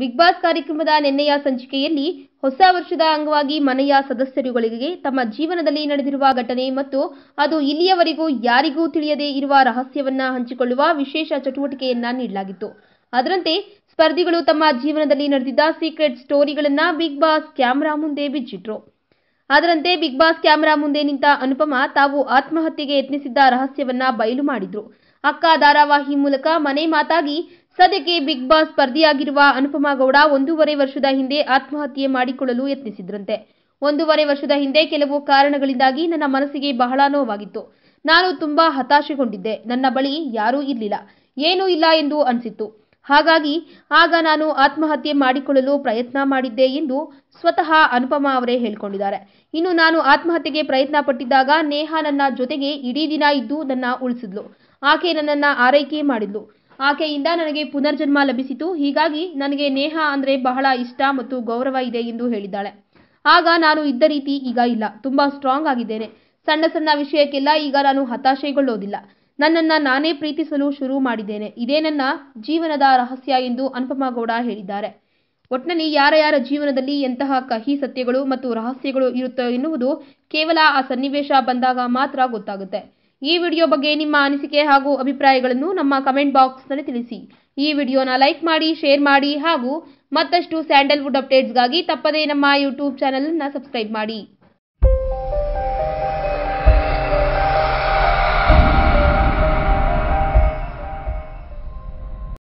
big boss ಕಾರ್ಯಕ್ರಮದ ನಿನ್ನೆಯ ಸಂಚಿಕೆಯಲ್ಲಿ ಹೊಸ ವರ್ಷದ ಅಂಗವಾಗಿ ಮನೆಯ ಸದಸ್ಯರುಗಳಿಗೆ ತಮ್ಮ ಜೀವನದಲ್ಲಿ ನಡೆದಿರುವ ಘಟನೆ ಮತ್ತು ಅದು ಇಲ್ಲಿಯವರೆಗೂ ಯಾರಿಗೂ ತಿಳಿಯದೇ ಇರುವ ರಹಸ್ಯವನ್ನ ಹಂಚಿಕೊಳ್ಳುವ ವಿಶೇಷ ಚಟುವಟಿಕೆಯನ್ನ ನೀಡಲಾಗಿತ್ತು ಅದರಂತೆ ಸ್ಪರ್ಧಿಗಳು ತಮ್ಮ ಜೀವನದಲ್ಲಿ ನಡೆದಿದ್ದ ಸೀಕ್ರೆಟ್ ಸ್ಟೋರಿಗಳನ್ನ ಬಿಗ್ ಬಾಸ್ ಕ್ಯಾಮೆರಾ ಮುಂದೆ ಬಿಚ್ಚಿಟ್ರು ಅದರಂತೆ ಬಿಗ್ ಬಾಸ್ ಕ್ಯಾಮೆರಾ ಮುಂದೆ ನಿಂತ ಅನುಪಮ ತಾವು ಆತ್ಮಹತ್ಯೆಗೆ ಯತ್ನಿಸಿದ್ದ ರಹಸ್ಯವನ್ನ ಬಯಲು ಮಾಡಿದ್ರು ಅಕ್ಕ ಧಾರಾವಾಹಿ ಮೂಲಕ ಮನೆ ಮಾತಾಗಿ ಸದ್ಯಕ್ಕೆ ಬಿಗ್ ಬಾಸ್ ಸ್ಪರ್ಧಿಯಾಗಿರುವ ಅನುಪಮಾ ಗೌಡ ಒಂದೂವರೆ ವರ್ಷದ ಹಿಂದೆ ಆತ್ಮಹತ್ಯೆ ಮಾಡಿಕೊಳ್ಳಲು ಯತ್ನಿಸಿದ್ರಂತೆ ಒಂದೂವರೆ ವರ್ಷದ ಹಿಂದೆ ಕೆಲವು ಕಾರಣಗಳಿಂದಾಗಿ ನನ್ನ ಮನಸ್ಸಿಗೆ ಬಹಳ ನೋವಾಗಿತ್ತು ನಾನು ತುಂಬಾ ಹತಾಶೆಗೊಂಡಿದ್ದೆ ನನ್ನ ಬಳಿ ಯಾರೂ ಇರಲಿಲ್ಲ ಏನೂ ಇಲ್ಲ ಎಂದು ಅನಿಸಿತ್ತು ಹಾಗಾಗಿ ಆಗ ನಾನು ಆತ್ಮಹತ್ಯೆ ಮಾಡಿಕೊಳ್ಳಲು ಪ್ರಯತ್ನ ಮಾಡಿದ್ದೆ ಎಂದು ಸ್ವತಃ ಅನುಪಮಾ ಅವರೇ ಹೇಳಿಕೊಂಡಿದ್ದಾರೆ ಇನ್ನು ನಾನು ಆತ್ಮಹತ್ಯೆಗೆ ಪ್ರಯತ್ನ ಪಟ್ಟಿದ್ದಾಗ ನೇಹಾ ನನ್ನ ಜೊತೆಗೆ ಇಡೀ ದಿನ ಇದ್ದು ನನ್ನ ಉಳಿಸಿದ್ಲು ಆಕೆ ನನ್ನನ್ನು ಆರೈಕೆ ಮಾಡಿದ್ಲು ಆಕೆಯಿಂದ ನನಗೆ ಪುನರ್ಜನ್ಮ ಲಭಿಸಿತು ಹೀಗಾಗಿ ನನಗೆ ನೇಹ ಅಂದ್ರೆ ಬಹಳ ಇಷ್ಟ ಮತ್ತು ಗೌರವ ಇದೆ ಎಂದು ಹೇಳಿದ್ದಾಳೆ ಆಗ ನಾನು ಇದ್ದ ರೀತಿ ಈಗ ಇಲ್ಲ ತುಂಬಾ ಸ್ಟ್ರಾಂಗ್ ಆಗಿದ್ದೇನೆ ಸಣ್ಣ ಸಣ್ಣ ವಿಷಯಕ್ಕೆಲ್ಲ ಈಗ ನಾನು ಹತಾಶೆಗೊಳ್ಳೋದಿಲ್ಲ ನನ್ನನ್ನ ನಾನೇ ಪ್ರೀತಿಸಲು ಶುರು ಮಾಡಿದ್ದೇನೆ ಇದೇ ನನ್ನ ಜೀವನದ ರಹಸ್ಯ ಎಂದು ಅನುಪಮ ಗೌಡ ಹೇಳಿದ್ದಾರೆ ಒಟ್ಟಿನಲ್ಲಿ ಯಾರ ಯಾರ ಜೀವನದಲ್ಲಿ ಎಂತಹ ಕಹಿ ಸತ್ಯಗಳು ಮತ್ತು ರಹಸ್ಯಗಳು ಇರುತ್ತೋ ಎನ್ನುವುದು ಕೇವಲ ಆ ಸನ್ನಿವೇಶ ಬಂದಾಗ ಮಾತ್ರ ಗೊತ್ತಾಗುತ್ತೆ ಈ ವಿಡಿಯೋ ಬಗ್ಗೆ ನಿಮ್ಮ ಅನಿಸಿಕೆ ಹಾಗೂ ಅಭಿಪ್ರಾಯಗಳನ್ನು ನಮ್ಮ ಕಮೆಂಟ್ ಬಾಕ್ಸ್ನಲ್ಲಿ ತಿಳಿಸಿ ಈ ವಿಡಿಯೋನ ಲೈಕ್ ಮಾಡಿ ಶೇರ್ ಮಾಡಿ ಹಾಗೂ ಮತ್ತಷ್ಟು ಸ್ಯಾಂಡಲ್ವುಡ್ ಅಪ್ಡೇಟ್ಸ್ಗಾಗಿ ತಪ್ಪದೇ ನಮ್ಮ ಯೂಟ್ಯೂಬ್ ಚಾನಲನ್ನು ಸಬ್ಸ್ಕ್ರೈಬ್ ಮಾಡಿ